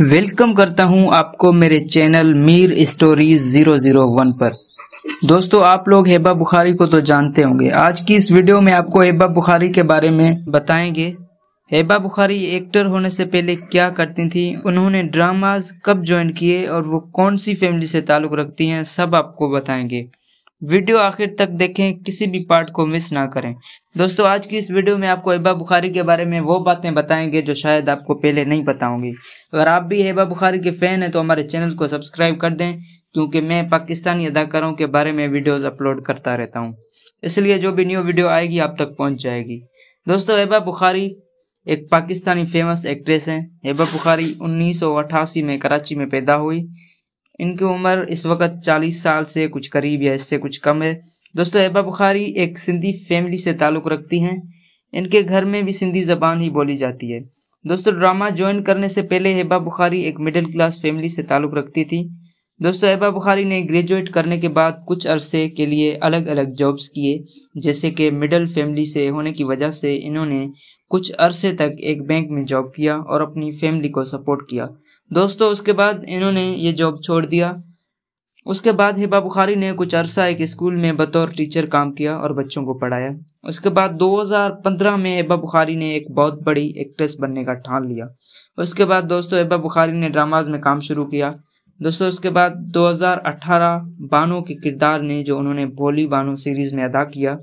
welcome करता हूं आपको मेरे चैनल मीर स्टोरीज 001 पर दोस्तों आप लोग हेबा बुखारी को तो जानते होंगे आज की इस वीडियो में आपको हेबा बुखारी के बारे में बताएंगे हेबा बुखारी एक्टर होने से पहले क्या करती थी उन्होंने ड्रामाज कब ज्वाइन किए और वो कौन सी फैमिली से ताल्लुक़ रखती हैं सब आपको बताएंगे वीडियो आखिर तक देखें किसी भी पार्ट को मिस ना करें दोस्तों आज की इस वीडियो में आपको हेबा बुखारी के बारे में वो बातें बताएंगे जो शायद आपको पहले नहीं बताऊंगी अगर आप भी हेबा बुखारी के फ़ैन हैं तो हमारे चैनल को सब्सक्राइब कर दें क्योंकि मैं पाकिस्तानी अदाकारों के बारे में वीडियोज़ अपलोड करता रहता हूँ इसलिए जो भी न्यू वीडियो आएगी आप तक पहुँच जाएगी दोस्तों हेबा बुखारी एक पाकिस्तानी फेमस एक्ट्रेस हैं हेबा बुखारी उन्नीस में कराची में पैदा हुई इनकी उम्र इस वक्त 40 साल से कुछ करीब या इससे कुछ कम है दोस्तों एबा बुखारी एक सिंधी फैमिली से ताल्लुक़ रखती हैं इनके घर में भी सिंधी ज़बान ही बोली जाती है दोस्तों ड्रामा ज्वाइन करने से पहले हेबा बुखारी एक मिडिल क्लास फैमिली से ताल्लुक़ रखती थी दोस्तों एबा बुखारी ने ग्रेजुएट करने के बाद कुछ अरसे के लिए अलग अलग जॉब्स किए जैसे कि मिडल फैमिली से होने की वजह से इन्होंने कुछ अरसे तक एक बैंक में जॉब किया और अपनी फैमिली को सपोर्ट किया दोस्तों उसके बाद इन्होंने ये जॉब छोड़ दिया उसके बाद हिबा बुखारी ने कुछ अरसा एक स्कूल में बतौर टीचर काम किया और बच्चों को पढ़ाया उसके बाद 2015 में हिबा बुखारी ने एक बहुत बड़ी एक्ट्रेस बनने का ठान लिया उसके बाद दोस्तों हिबा बुखारी ने ड्रामाज में काम शुरू किया दोस्तों उसके बाद 2018 बानो के किरदार ने जो उन्होंने बोली बानो सीरीज़ में अदा किया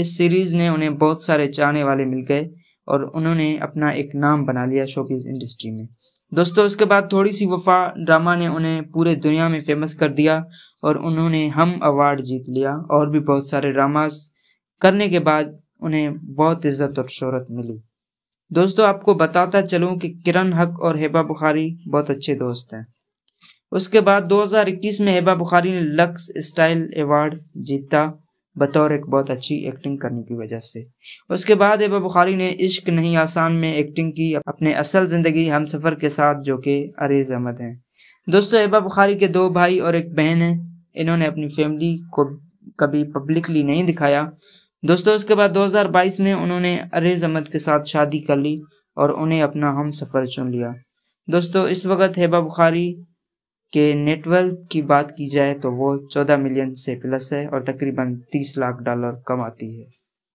इस सीरीज़ ने उन्हें बहुत सारे चाहने वाले मिल गए और उन्होंने अपना एक नाम बना लिया शोपीज इंडस्ट्री में दोस्तों उसके बाद थोड़ी सी वफा ड्रामा ने उन्हें पूरे दुनिया में फेमस कर दिया और उन्होंने हम अवार्ड जीत लिया और भी बहुत सारे ड्रामास करने के बाद उन्हें बहुत इज्जत और शोहरत मिली दोस्तों आपको बताता चलूं कि किरण हक और हेबा बुखारी बहुत अच्छे दोस्त हैं उसके बाद 2021 में हेबा बुखारी ने लक्स स्टाइल अवार्ड जीता बतौर एक बहुत अच्छी एक्टिंग करने की वजह से उसके बाद हेबा बुखारी ने इश्क नहीं आसान में एक्टिंग की अपने असल ज़िंदगी हम सफ़र के साथ जो कि अरेज अहमद हैं दोस्तों हेबा बुखारी के दो भाई और एक बहन हैं इन्होंने अपनी फैमिली को कभी पब्लिकली नहीं दिखाया दोस्तों उसके बाद 2022 में उन्होंने अरेज अहमद के साथ शादी कर ली और उन्हें अपना हम सफ़र चुन लिया दोस्तों इस वक्त हेबा बुखारी के नेटवर्थ की बात की जाए तो वो 14 मिलियन से प्लस है और तकरीबन 30 लाख डॉलर कमाती है